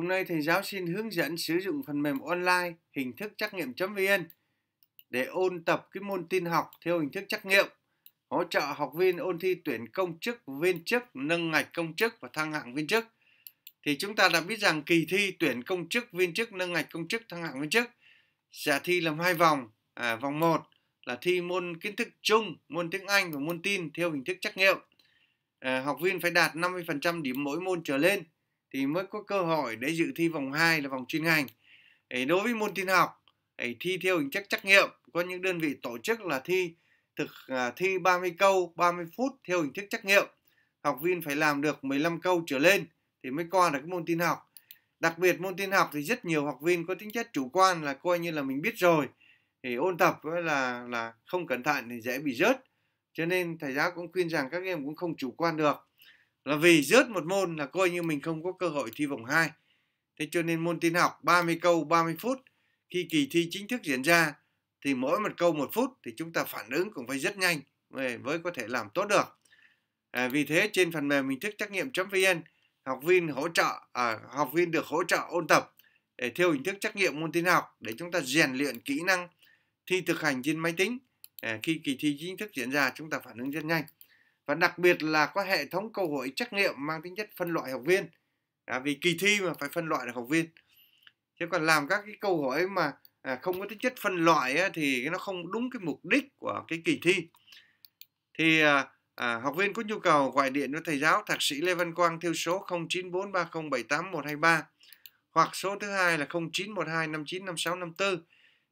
Hôm nay thầy giáo xin hướng dẫn sử dụng phần mềm online hình thức trắc nghiệm.vn để ôn tập cái môn tin học theo hình thức trắc nghiệm, hỗ trợ học viên ôn thi tuyển công chức, viên chức, nâng ngạch công chức và thăng hạng viên chức. Thì chúng ta đã biết rằng kỳ thi tuyển công chức, viên chức, nâng ngạch công chức, thăng hạng viên chức sẽ thi làm hai vòng. À, vòng 1 là thi môn kiến thức chung, môn tiếng Anh và môn tin theo hình thức trắc nghiệm. À, học viên phải đạt 50% điểm mỗi môn trở lên thì mới có cơ hội để dự thi vòng 2 là vòng chuyên ngành đối với môn tin học thi theo hình thức trắc nghiệm có những đơn vị tổ chức là thi thực à, thi 30 câu 30 phút theo hình thức trắc nghiệm học viên phải làm được 15 câu trở lên thì mới qua được môn tin học đặc biệt môn tin học thì rất nhiều học viên có tính chất chủ quan là coi như là mình biết rồi thì ôn tập là là không cẩn thận thì dễ bị rớt cho nên thầy giáo cũng khuyên rằng các em cũng không chủ quan được là vì rớt một môn là coi như mình không có cơ hội thi vòng 2. Thế cho nên môn tin học 30 câu 30 phút khi kỳ thi chính thức diễn ra thì mỗi một câu một phút thì chúng ta phản ứng cũng phải rất nhanh mới có thể làm tốt được. À, vì thế trên phần mềm hình thức trắc nghiệm.vn học viên hỗ trợ à, học viên được hỗ trợ ôn tập để theo hình thức trắc nghiệm môn tin học để chúng ta rèn luyện kỹ năng thi thực hành trên máy tính à, khi kỳ thi chính thức diễn ra chúng ta phản ứng rất nhanh và đặc biệt là có hệ thống câu hỏi trắc nghiệm mang tính chất phân loại học viên à, vì kỳ thi mà phải phân loại được học viên chứ còn làm các cái câu hỏi mà à, không có tính chất phân loại á, thì nó không đúng cái mục đích của cái kỳ thi thì à, à, học viên có nhu cầu gọi điện với thầy giáo thạc sĩ Lê Văn Quang theo số 0943078123 hoặc số thứ hai là 0912595654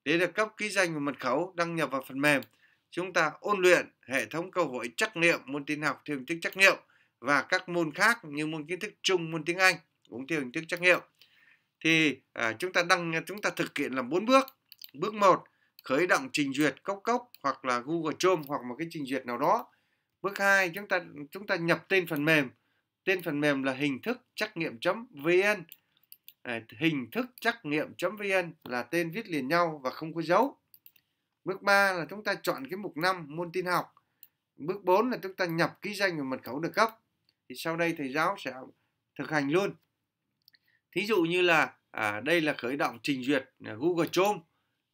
để được cấp ký danh và mật khẩu đăng nhập vào phần mềm chúng ta ôn luyện hệ thống câu hỏi trắc nghiệm môn tin học theo hình thức trắc nghiệm và các môn khác như môn kiến thức chung môn tiếng Anh cũng theo hình thức trắc nghiệm thì à, chúng ta đăng chúng ta thực hiện là bốn bước bước một khởi động trình duyệt cốc cốc hoặc là Google Chrome hoặc một cái trình duyệt nào đó bước hai chúng ta chúng ta nhập tên phần mềm tên phần mềm là hình thức trắc nghiệm vn à, hình thức trắc nghiệm vn là tên viết liền nhau và không có dấu Bước 3 là chúng ta chọn cái mục 5 môn tin học. Bước 4 là chúng ta nhập ký danh và mật khẩu được cấp. Thì sau đây thầy giáo sẽ thực hành luôn. Thí dụ như là à, đây là khởi động trình duyệt à, Google Chrome.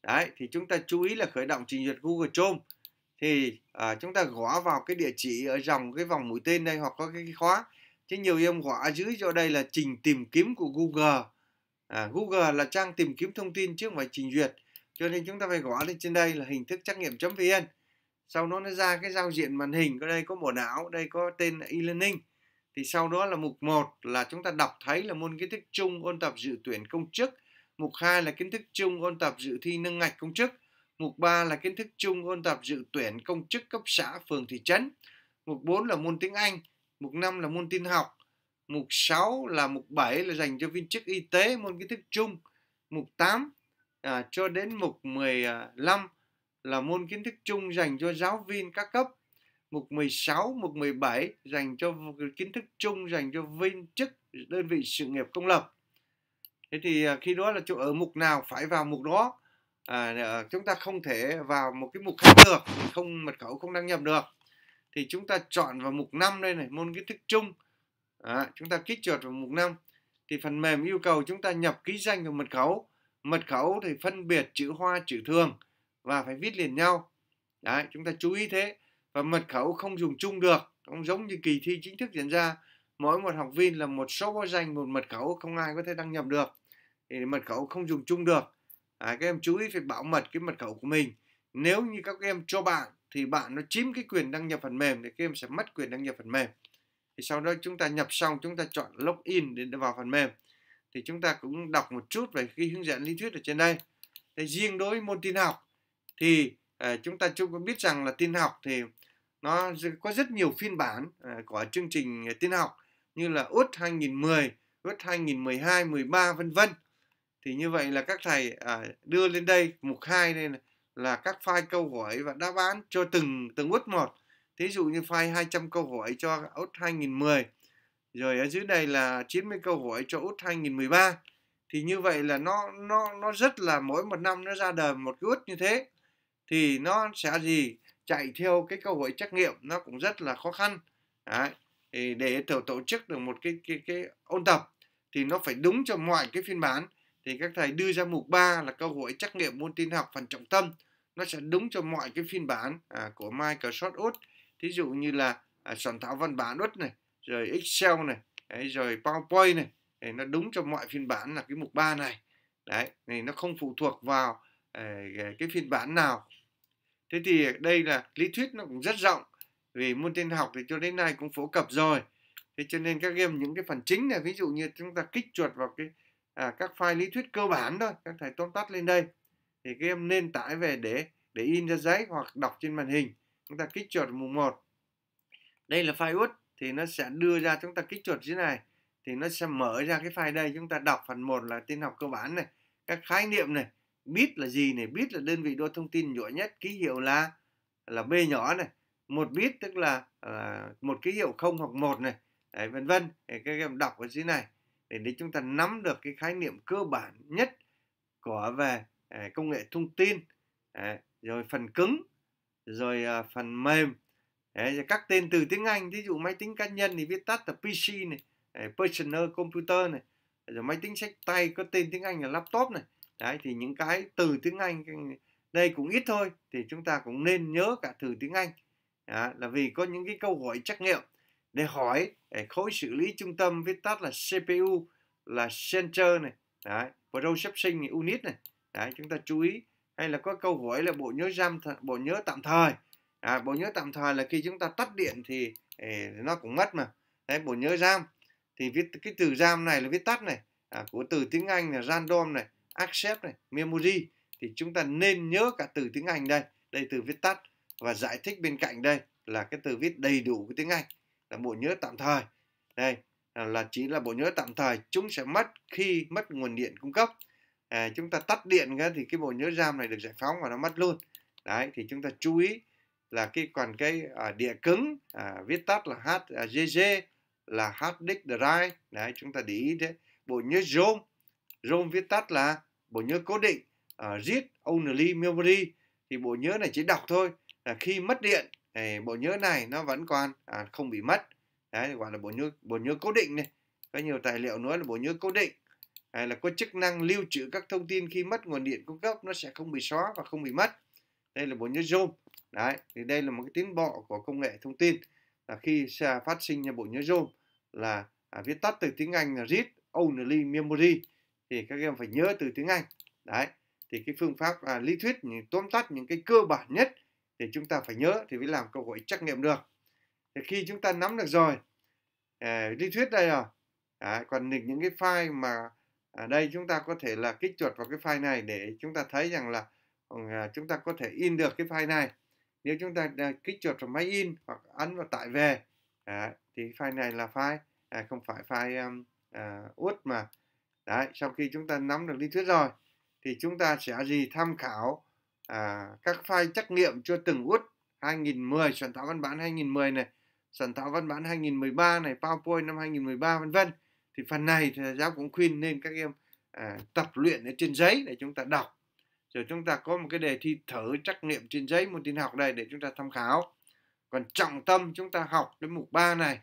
Đấy, thì chúng ta chú ý là khởi động trình duyệt Google Chrome thì à, chúng ta gõ vào cái địa chỉ ở dòng cái vòng mũi tên đây hoặc có cái khóa chứ nhiều em gõ ở dưới chỗ đây là trình tìm kiếm của Google à, Google là trang tìm kiếm thông tin trước không phải trình duyệt cho nên chúng ta phải gõ lên trên đây là hình thức trắc nghiệm vn sau đó nó ra cái giao diện màn hình có đây có bộ não đây có tên là e-learning thì sau đó là mục 1 là chúng ta đọc thấy là môn kiến thức chung ôn tập dự tuyển công chức mục 2 là kiến thức chung ôn tập dự thi nâng ngạch công chức mục 3 là kiến thức chung ôn tập dự tuyển công chức cấp xã phường thị trấn mục 4 là môn tiếng Anh mục 5 là môn tin học mục 6 là mục 7 là dành cho viên chức y tế môn kiến thức chung mục 8 à, cho đến mục 15 là môn kiến thức chung dành cho giáo viên các cấp. Mục 16, mục 17 dành cho kiến thức chung dành cho viên chức đơn vị sự nghiệp công lập. Thế thì ờ, khi đó là chỗ ở mục nào phải vào mục đó. À, chúng ta không thể vào một cái mục khác được, không mật khẩu không đăng nhập được. Thì chúng ta chọn vào mục 5 đây này, môn kiến thức chung. À, chúng ta kích chuột vào mục 5 thì phần mềm yêu cầu chúng ta nhập ký danh và mật khẩu mật khẩu thì phân biệt chữ hoa chữ thường và phải viết liền nhau đấy chúng ta chú ý thế và mật khẩu không dùng chung được không giống như kỳ thi chính thức diễn ra mỗi một học viên là một số báo danh một mật khẩu không ai có thể đăng nhập được thì mật khẩu không dùng chung được à, các em chú ý phải bảo mật cái mật khẩu của mình nếu như các em cho bạn thì bạn nó chiếm cái quyền đăng nhập phần mềm thì các em sẽ mất quyền đăng nhập phần mềm thì sau đó chúng ta nhập xong chúng ta chọn login để vào phần mềm thì chúng ta cũng đọc một chút về cái hướng dẫn lý thuyết ở trên đây thì riêng đối với môn tin học thì à, chúng ta chúng cũng biết rằng là tin học thì nó có rất nhiều phiên bản à, của chương trình tin học như là út 2010, út 2012, 13 vân vân. Thì như vậy là các thầy à, đưa lên đây mục 2 đây là, là các file câu hỏi và đáp án cho từng từng út một. Thí dụ như file 200 câu hỏi cho út 2010 rồi ở dưới đây là 90 câu hỏi cho út 2013. Thì như vậy là nó nó nó rất là mỗi một năm nó ra đời một cái út như thế. Thì nó sẽ gì? Chạy theo cái câu hỏi trắc nghiệm nó cũng rất là khó khăn. Đấy. Thì để tổ, tổ chức được một cái cái cái ôn tập thì nó phải đúng cho mọi cái phiên bản thì các thầy đưa ra mục 3 là câu hỏi trắc nghiệm môn tin học phần trọng tâm nó sẽ đúng cho mọi cái phiên bản à, của Microsoft út thí dụ như là à, soạn thảo văn bản út này rồi Excel này đấy, rồi PowerPoint này để nó đúng cho mọi phiên bản là cái mục 3 này đấy này nó không phụ thuộc vào ờ, cái phiên bản nào thế thì đây là lý thuyết nó cũng rất rộng vì môn tin học thì cho đến nay cũng phổ cập rồi thế cho nên các em những cái phần chính này ví dụ như chúng ta kích chuột vào cái à, các file lý thuyết cơ bản thôi các thầy tóm tắt lên đây thì các em nên tải về để để in ra giấy hoặc đọc trên màn hình chúng ta kích chuột mùng 1 đây là file út thì nó sẽ đưa ra chúng ta kích chuột dưới này thì nó sẽ mở ra cái file đây chúng ta đọc phần 1 là tin học cơ bản này các khái niệm này bit là gì này bit là đơn vị đo thông tin nhỏ nhất ký hiệu là là b nhỏ này một bit tức là uh, một ký hiệu không hoặc một này Đấy, vân vân để các em đọc ở dưới này để, để chúng ta nắm được cái khái niệm cơ bản nhất của về à, công nghệ thông tin à, rồi phần cứng rồi phần mềm Đấy, các tên từ tiếng Anh ví dụ máy tính cá nhân thì viết tắt là PC này personal computer này rồi máy tính sách tay có tên tiếng Anh là laptop này đấy thì những cái từ tiếng Anh đây cũng ít thôi thì chúng ta cũng nên nhớ cả từ tiếng Anh đó, là vì có những cái câu hỏi trắc nghiệm để hỏi khối xử lý trung tâm viết tắt là CPU là center này đấy processing này, unit này đấy chúng ta chú ý hay là có câu hỏi là bộ nhớ RAM bộ nhớ tạm thời à, bộ nhớ tạm thời là khi chúng ta tắt điện thì ấy, nó cũng mất mà đấy bộ nhớ RAM thì viết cái từ RAM này là viết tắt này à, của từ tiếng Anh là random này access này memory thì chúng ta nên nhớ cả từ tiếng Anh đây đây từ viết tắt và giải thích bên cạnh đây là cái từ viết đầy đủ của tiếng Anh là bộ nhớ tạm thời đây à, là chỉ là bộ nhớ tạm thời chúng sẽ mất khi mất nguồn điện cung cấp à, chúng ta tắt điện thì cái bộ nhớ RAM này được giải phóng và nó mất luôn đấy thì chúng ta chú ý là cái còn cái à, địa cứng à, viết tắt là HGG à, là hard disk drive đấy chúng ta để ý thế bộ nhớ ROM ROM viết tắt là bộ nhớ cố định uh, read only memory thì bộ nhớ này chỉ đọc thôi là khi mất điện thì bộ nhớ này nó vẫn còn à, không bị mất đấy gọi là bộ nhớ bộ nhớ cố định này có nhiều tài liệu nói là bộ nhớ cố định hay là có chức năng lưu trữ các thông tin khi mất nguồn điện cung cấp nó sẽ không bị xóa và không bị mất đây là bộ nhớ ROM đấy thì đây là một cái tiến bộ của công nghệ thông tin là khi phát sinh ra bộ nhớ rôm là à, viết tắt từ tiếng Anh là read only memory thì các em phải nhớ từ tiếng Anh đấy thì cái phương pháp à, lý thuyết những tóm tắt những cái cơ bản nhất thì chúng ta phải nhớ thì mới làm câu hỏi trắc nghiệm được thì khi chúng ta nắm được rồi à, lý thuyết đây rồi à, à, còn những cái file mà ở à, đây chúng ta có thể là kích chuột vào cái file này để chúng ta thấy rằng là ừ, à, chúng ta có thể in được cái file này nếu chúng ta à, kích chuột vào máy in hoặc ấn vào tải về à, thì file này là file à, không phải file um, à, út mà đấy sau khi chúng ta nắm được lý thuyết rồi thì chúng ta sẽ gì tham khảo à, các file trắc nghiệm cho từng út 2010 soạn thảo văn bản 2010 này soạn thảo văn bản 2013 này PowerPoint năm 2013 vân vân thì phần này thì giáo cũng khuyên nên các em à, tập luyện ở trên giấy để chúng ta đọc rồi chúng ta có một cái đề thi thử trắc nghiệm trên giấy môn tin học đây để chúng ta tham khảo còn trọng tâm chúng ta học đến mục 3 này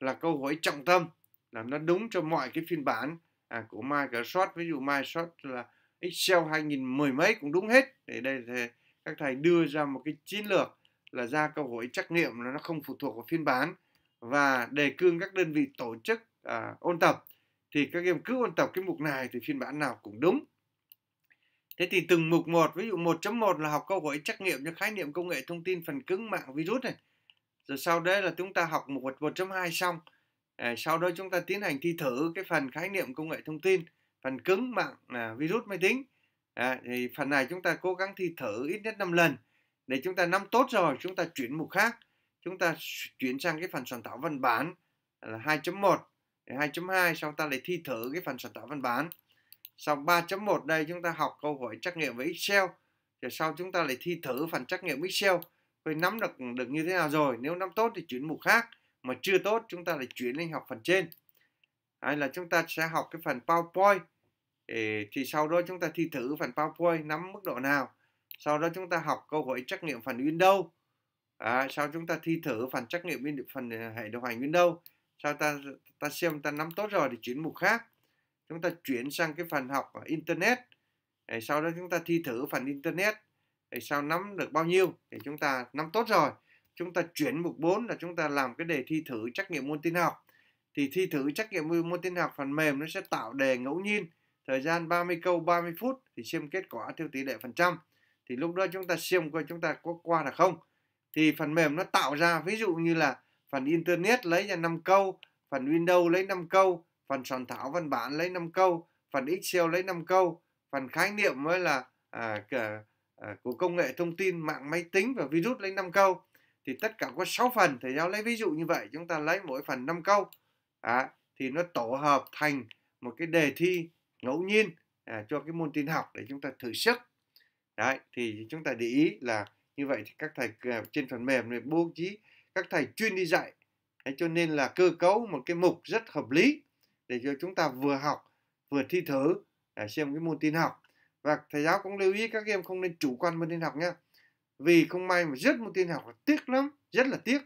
là câu hỏi trọng tâm là nó đúng cho mọi cái phiên bản à, của Microsoft ví dụ Microsoft là Excel 2010 mấy cũng đúng hết thì đây thì các thầy đưa ra một cái chiến lược là ra câu hỏi trắc nghiệm là nó không phụ thuộc vào phiên bản và đề cương các đơn vị tổ chức à, ôn tập thì các em cứ ôn tập cái mục này thì phiên bản nào cũng đúng Thế thì từng mục 1, ví dụ 1.1 là học câu hỏi trắc nghiệm cho khái niệm công nghệ thông tin phần cứng mạng virus này. Rồi sau đấy là chúng ta học mục 1.2 xong. À, sau đó chúng ta tiến hành thi thử cái phần khái niệm công nghệ thông tin, phần cứng mạng à, virus máy tính. À, thì phần này chúng ta cố gắng thi thử ít nhất 5 lần. Để chúng ta nắm tốt rồi, chúng ta chuyển mục khác. Chúng ta chuyển sang cái phần soạn thảo văn bản là 2.1, 2.2 sau ta lại thi thử cái phần soạn thảo văn bản. Dòng 3.1 đây chúng ta học câu hỏi trắc nghiệm với Excel. Rồi sau chúng ta lại thi thử phần trắc nghiệm Excel. Với nắm được được như thế nào rồi. Nếu nắm tốt thì chuyển mục khác. Mà chưa tốt chúng ta lại chuyển lên học phần trên. Hay là chúng ta sẽ học cái phần PowerPoint. Để, thì sau đó chúng ta thi thử phần PowerPoint nắm mức độ nào. Sau đó chúng ta học câu hỏi trắc nghiệm phần Windows. À, sau chúng ta thi thử phần trắc nghiệm phần hệ điều hành Windows. Sau ta ta xem ta nắm tốt rồi thì chuyển mục khác chúng ta chuyển sang cái phần học internet để sau đó chúng ta thi thử phần internet để sau nắm được bao nhiêu thì chúng ta nắm tốt rồi chúng ta chuyển mục 4 là chúng ta làm cái đề thi thử trắc nghiệm môn tin học thì thi thử trắc nghiệm môn tin học phần mềm nó sẽ tạo đề ngẫu nhiên thời gian 30 câu 30 phút thì xem kết quả theo tỷ lệ phần trăm thì lúc đó chúng ta xem coi chúng ta có qua là không thì phần mềm nó tạo ra ví dụ như là phần internet lấy ra 5 câu phần Windows lấy 5 câu phần soạn thảo văn bản lấy 5 câu phần Excel lấy 5 câu phần khái niệm mới là à, cả, à, của công nghệ thông tin mạng máy tính và virus lấy 5 câu thì tất cả có 6 phần thầy giáo lấy ví dụ như vậy chúng ta lấy mỗi phần 5 câu à, thì nó tổ hợp thành một cái đề thi ngẫu nhiên à, cho cái môn tin học để chúng ta thử sức đấy thì chúng ta để ý là như vậy thì các thầy à, trên phần mềm này bố trí các thầy chuyên đi dạy Thế cho nên là cơ cấu một cái mục rất hợp lý để cho chúng ta vừa học vừa thi thử để à, xem cái môn tin học và thầy giáo cũng lưu ý các em không nên chủ quan môn tin học nhé vì không may mà rất môn tin học là tiếc lắm rất là tiếc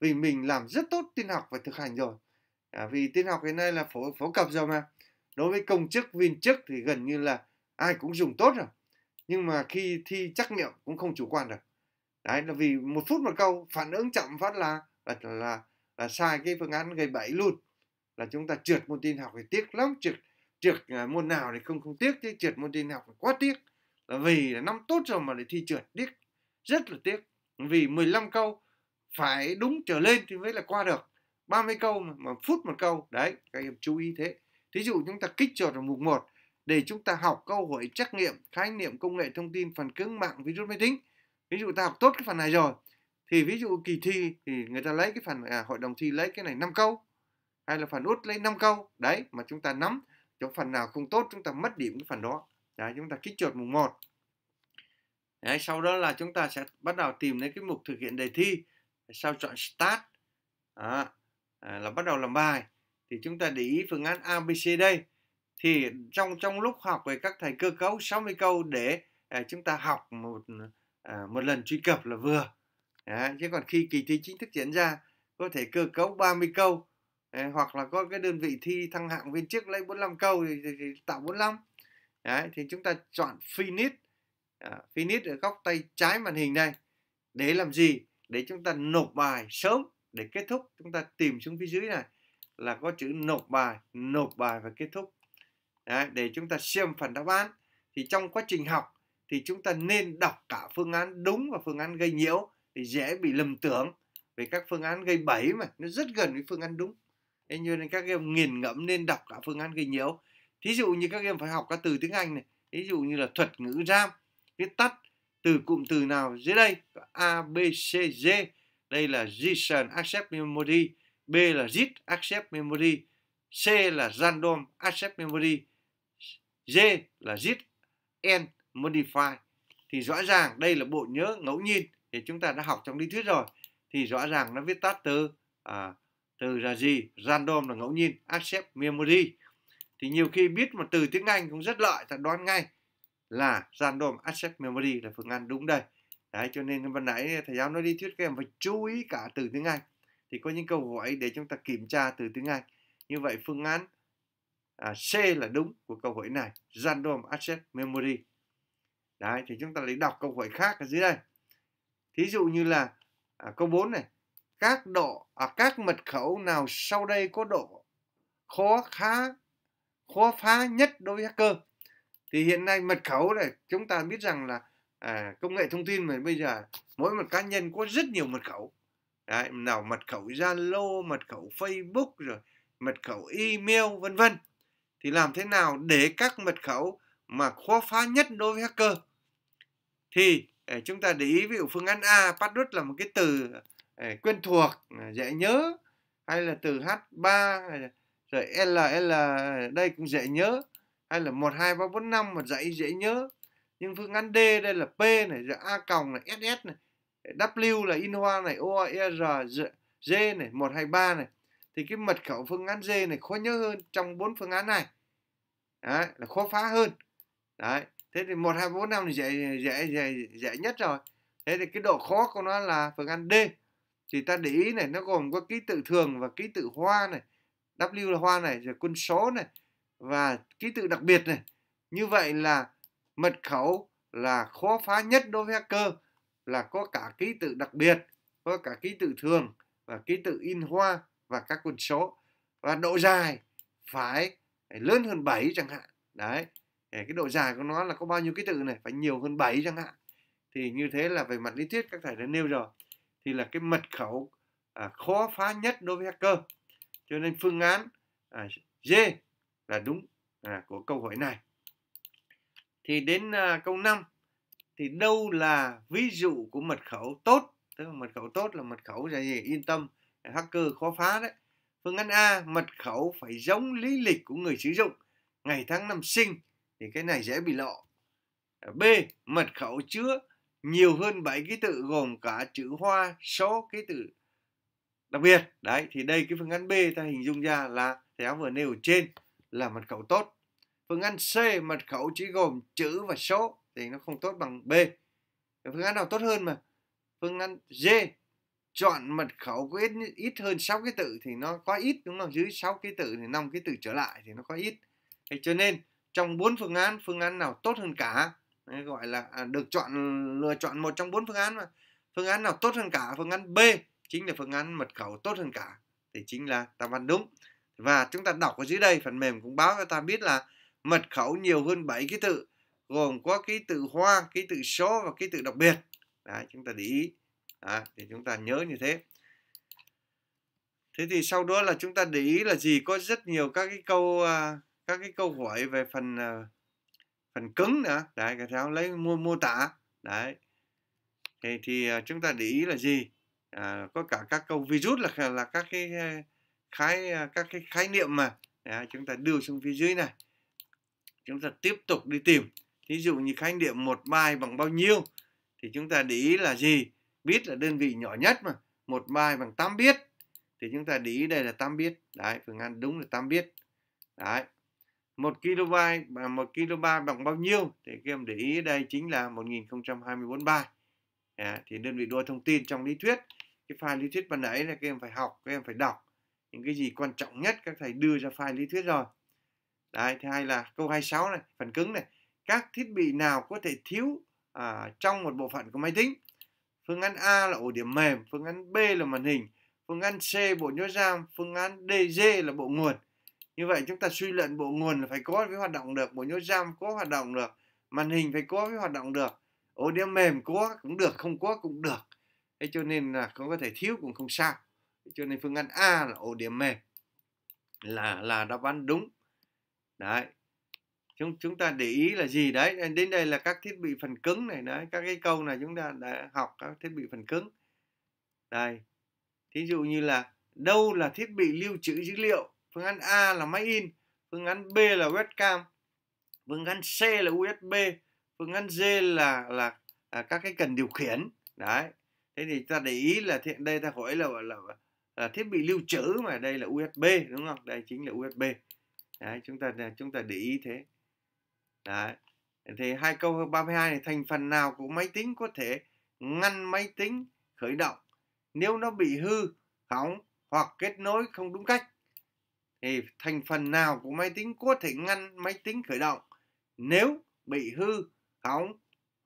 vì mình làm rất tốt tin học và thực hành rồi à, vì tin học hiện nay là phổ phổ cập rồi mà đối với công chức viên chức thì gần như là ai cũng dùng tốt rồi nhưng mà khi thi trắc nghiệm cũng không chủ quan được đấy là vì một phút một câu phản ứng chậm phát là là là, là sai cái phương án gây bẫy luôn là chúng ta trượt môn tin học thì tiếc lắm trượt trượt à, môn nào thì không không tiếc chứ trượt môn tin học thì quá tiếc là vì là năm tốt rồi mà lại thi trượt tiếc rất là tiếc vì 15 câu phải đúng trở lên thì mới là qua được 30 câu mà, mà phút một câu đấy các em chú ý thế thí dụ chúng ta kích trượt ở mục 1 để chúng ta học câu hỏi trắc nghiệm khái niệm công nghệ thông tin phần cứng mạng virus máy tính ví dụ ta học tốt cái phần này rồi thì ví dụ kỳ thi thì người ta lấy cái phần à, hội đồng thi lấy cái này 5 câu hay là phần út lấy 5 câu đấy mà chúng ta nắm chỗ phần nào không tốt chúng ta mất điểm cái phần đó đấy, chúng ta kích chuột mùng 1 đấy, sau đó là chúng ta sẽ bắt đầu tìm đến cái mục thực hiện đề thi sau chọn start à, là bắt đầu làm bài thì chúng ta để ý phương án ABC đây thì trong trong lúc học về các thầy cơ cấu 60 câu để à, chúng ta học một à, một lần truy cập là vừa à, chứ còn khi kỳ thi chính thức diễn ra có thể cơ cấu 30 câu đấy, hoặc là có cái đơn vị thi thăng hạng viên chức lấy 45 câu thì, thì, thì tạo 45 đấy thì chúng ta chọn finish à, ờ, finish ở góc tay trái màn hình này để làm gì để chúng ta nộp bài sớm để kết thúc chúng ta tìm xuống phía dưới này là có chữ nộp bài nộp bài và kết thúc đấy, để chúng ta xem phần đáp án thì trong quá trình học thì chúng ta nên đọc cả phương án đúng và phương án gây nhiễu thì dễ bị lầm tưởng về các phương án gây bẫy mà nó rất gần với phương án đúng nên cho nên các em nghiền ngẫm nên đọc cả phương án gây nhiễu thí dụ như các em phải học các từ tiếng anh này thí dụ như là thuật ngữ ram viết tắt từ cụm từ nào dưới đây a b c d đây là JSON Access Memory b là JIT Access Memory c là random access memory d là JIT and modify thì rõ ràng đây là bộ nhớ ngẫu nhiên thì chúng ta đã học trong lý thuyết rồi thì rõ ràng nó viết tắt từ à, từ là gì random là ngẫu nhiên accept memory thì nhiều khi biết một từ tiếng Anh cũng rất lợi ta đoán ngay là random access memory là phương án đúng đây đấy cho nên ban nãy thầy giáo nói đi thuyết các em phải chú ý cả từ tiếng Anh thì có những câu hỏi để chúng ta kiểm tra từ tiếng Anh như vậy phương án à, C là đúng của câu hỏi này random access memory đấy thì chúng ta lấy đọc câu hỏi khác ở dưới đây thí dụ như là à, câu 4 này các độ à, các mật khẩu nào sau đây có độ khó khá khó phá nhất đối với hacker thì hiện nay mật khẩu này chúng ta biết rằng là à, công nghệ thông tin mà bây giờ mỗi một cá nhân có rất nhiều mật khẩu Đấy, nào mật khẩu Zalo mật khẩu Facebook rồi mật khẩu email vân vân thì làm thế nào để các mật khẩu mà khó phá nhất đối với hacker thì à, chúng ta để ý ví dụ phương án A password là một cái từ quen thuộc à, dễ nhớ hay là từ H3 rồi L L đây cũng dễ nhớ hay là một hai ba bốn năm mà dãy dễ nhớ nhưng phương án D đây là P này rồi A còng này SS này W là in hoa này O e, R G này một hai ba này thì cái mật khẩu phương án D này khó nhớ hơn trong bốn phương án này đấy, là khó phá hơn đấy thế thì một hai bốn năm thì dễ, dễ dễ dễ nhất rồi thế thì cái độ khó của nó là phương án D thì ta để ý này nó gồm có ký tự thường và ký tự hoa này W là hoa này rồi quân số này và ký tự đặc biệt này như vậy là mật khẩu là khó phá nhất đối với hacker là có cả ký tự đặc biệt có cả ký tự thường và ký tự in hoa và các quân số và độ dài phải, lớn hơn 7 chẳng hạn đấy cái độ dài của nó là có bao nhiêu ký tự này phải nhiều hơn 7 chẳng hạn thì như thế là về mặt lý thuyết các thầy đã nêu rồi thì là cái mật khẩu à, khó phá nhất đối với hacker cho nên phương án à, D là đúng à, của câu hỏi này thì đến à, câu 5 thì đâu là ví dụ của mật khẩu tốt tức là mật khẩu tốt là mật khẩu là gì yên tâm hacker khó phá đấy phương án A mật khẩu phải giống lý lịch của người sử dụng ngày tháng năm sinh thì cái này dễ bị lộ ờ, B mật khẩu chứa nhiều hơn 7 ký tự gồm cả chữ hoa, số ký tự đặc biệt. Đấy, thì đây cái phương án B ta hình dung ra là theo vừa nêu trên là mật khẩu tốt. Phương án C mật khẩu chỉ gồm chữ và số thì nó không tốt bằng B. Phương án nào tốt hơn mà? Phương án D chọn mật khẩu có ít, ít hơn 6 ký tự thì nó quá ít đúng không? Dưới 6 ký tự thì 5 ký tự trở lại thì nó quá ít. Thế cho nên trong bốn phương án phương án nào tốt hơn cả Đấy, gọi là à, được chọn lựa chọn một trong bốn phương án mà phương án nào tốt hơn cả phương án B chính là phương án mật khẩu tốt hơn cả thì chính là ta án đúng và chúng ta đọc ở dưới đây phần mềm cũng báo cho ta biết là mật khẩu nhiều hơn 7 ký tự gồm có ký tự hoa ký tự số và ký tự đặc biệt Đấy, chúng ta để ý Đấy, thì chúng ta nhớ như thế thế thì sau đó là chúng ta để ý là gì có rất nhiều các cái câu à, các cái câu hỏi về phần à, phần cứng nữa đấy cái cháu lấy mô mô tả đấy thì thì à, chúng ta để ý là gì à, có cả các câu virus là là các cái khái các cái khái niệm mà đấy, chúng ta đưa xuống phía dưới này chúng ta tiếp tục đi tìm Ví dụ như khái niệm một bài bằng bao nhiêu thì chúng ta để ý là gì Biết là đơn vị nhỏ nhất mà một bài bằng 8 biết, thì chúng ta để ý đây là 8 biết, đấy phương án đúng là 8 biết, đấy 1 kB và 1 kB bằng bao nhiêu thì các em để ý đây chính là 1024 byte à, thì đơn vị đua thông tin trong lý thuyết cái file lý thuyết ban nãy là các em phải học các em phải đọc những cái gì quan trọng nhất các thầy đưa ra file lý thuyết rồi đấy thứ hai là câu 26 này phần cứng này các thiết bị nào có thể thiếu à, trong một bộ phận của máy tính phương án A là ổ điểm mềm phương án B là màn hình phương án C bộ nhớ RAM phương án DG là bộ nguồn như vậy chúng ta suy luận bộ nguồn là phải có với hoạt động được bộ nhớ giam có hoạt động được màn hình phải có với hoạt động được ổ đĩa mềm có cũng được không có cũng được thế cho nên là cũng có thể thiếu cũng không sao cho nên phương án A là ổ đĩa mềm là là đáp án đúng đấy chúng chúng ta để ý là gì đấy đến đây là các thiết bị phần cứng này đấy các cái câu này chúng ta đã học các thiết bị phần cứng đây thí dụ như là đâu là thiết bị lưu trữ dữ liệu phương án A là máy in phương án B là webcam phương án C là USB phương án D là là, là các cái cần điều khiển đấy thế thì ta để ý là hiện đây ta gọi là, là là thiết bị lưu trữ mà đây là USB đúng không đây chính là USB đấy chúng ta à, chúng ta để ý thế đấy thì hai câu 32 này thành phần nào của máy tính có thể ngăn máy tính khởi động nếu nó bị hư hỏng hoặc kết nối không đúng cách thì thành phần nào của máy tính có thể ngăn máy tính khởi động nếu bị hư hỏng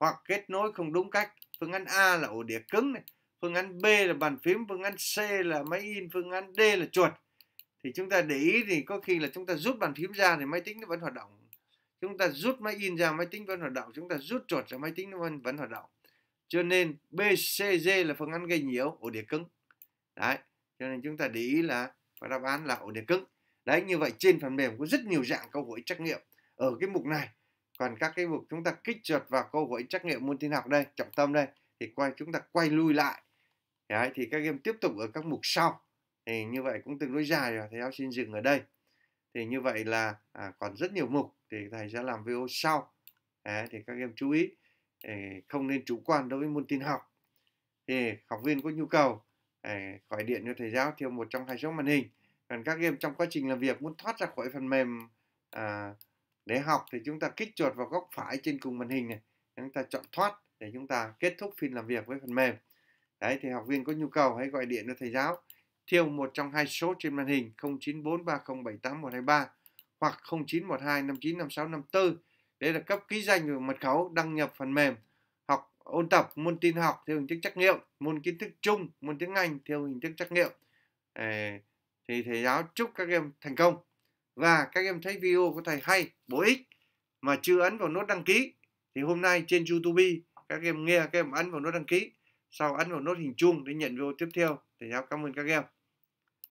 hoặc kết nối không đúng cách phương án A là ổ đĩa cứng này phương án B là bàn phím phương án C là máy in phương án D là chuột thì chúng ta để ý thì có khi là chúng ta rút bàn phím ra thì máy tính nó vẫn hoạt động chúng ta rút máy in ra máy tính vẫn hoạt động chúng ta rút chuột ra máy tính nó vẫn, vẫn hoạt động cho nên B C D là phương án gây nhiễu ổ đĩa cứng đấy cho nên chúng ta để ý là và đáp án là ổ đĩa cứng đấy như vậy trên phần mềm có rất nhiều dạng câu hỏi trắc nghiệm ở cái mục này còn các cái mục chúng ta kích chuột vào câu hỏi trắc nghiệm môn tin học đây trọng tâm đây thì quay chúng ta quay lui lại đấy thì các em tiếp tục ở các mục sau thì như vậy cũng tương đối dài rồi thầy giáo xin dừng ở đây thì như vậy là à, còn rất nhiều mục thì thầy sẽ làm video sau đấy, thì các em chú ý không nên chủ quan đối với môn tin học thì học viên có nhu cầu khỏi điện cho thầy giáo theo một trong hai số màn hình còn các game trong quá trình làm việc muốn thoát ra khỏi phần mềm à, để học thì chúng ta kích chuột vào góc phải trên cùng màn hình này chúng ta chọn thoát để chúng ta kết thúc phiên làm việc với phần mềm đấy thì học viên có nhu cầu hãy gọi điện cho thầy giáo thiêu một trong hai số trên màn hình 0943078123 hoặc 0912595654 đây là cấp ký danh và mật khẩu đăng nhập phần mềm học ôn tập môn tin học theo hình thức trắc nghiệm môn kiến thức chung môn tiếng Anh theo hình thức trắc nghiệm thì thầy giáo chúc các em thành công và các em thấy video của thầy hay bổ ích mà chưa ấn vào nút đăng ký thì hôm nay trên YouTube các em nghe các em ấn vào nút đăng ký sau ấn vào nút hình chuông để nhận video tiếp theo thầy giáo cảm ơn các em